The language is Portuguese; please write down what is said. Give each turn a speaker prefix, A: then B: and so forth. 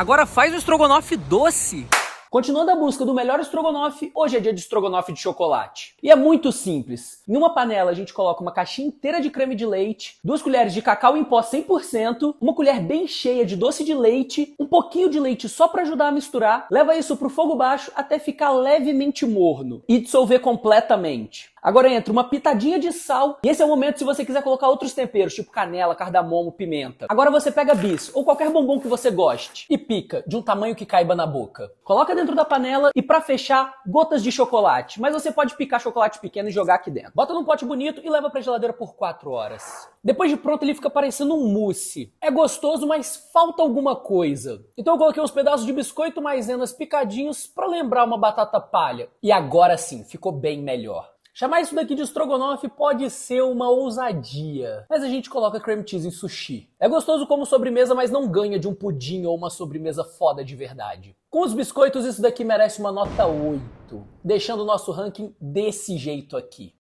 A: Agora faz o estrogonofe doce. Continuando a busca do melhor estrogonofe, hoje é dia de estrogonofe de chocolate. E é muito simples. Em uma panela a gente coloca uma caixinha inteira de creme de leite, duas colheres de cacau em pó 100%, uma colher bem cheia de doce de leite, um pouquinho de leite só para ajudar a misturar, leva isso pro fogo baixo até ficar levemente morno e dissolver completamente. Agora entra uma pitadinha de sal. E esse é o momento se você quiser colocar outros temperos, tipo canela, cardamomo, pimenta. Agora você pega bis ou qualquer bombom que você goste e pica de um tamanho que caiba na boca. Coloca dentro da panela e para fechar, gotas de chocolate. Mas você pode picar chocolate pequeno e jogar aqui dentro. Bota num pote bonito e leva pra geladeira por 4 horas. Depois de pronto ele fica parecendo um mousse. É gostoso, mas falta alguma coisa. Então eu coloquei uns pedaços de biscoito maisenas picadinhos para lembrar uma batata palha. E agora sim, ficou bem melhor. Chamar isso daqui de estrogonofe pode ser uma ousadia, mas a gente coloca cream cheese em sushi. É gostoso como sobremesa, mas não ganha de um pudim ou uma sobremesa foda de verdade. Com os biscoitos, isso daqui merece uma nota 8, deixando o nosso ranking desse jeito aqui.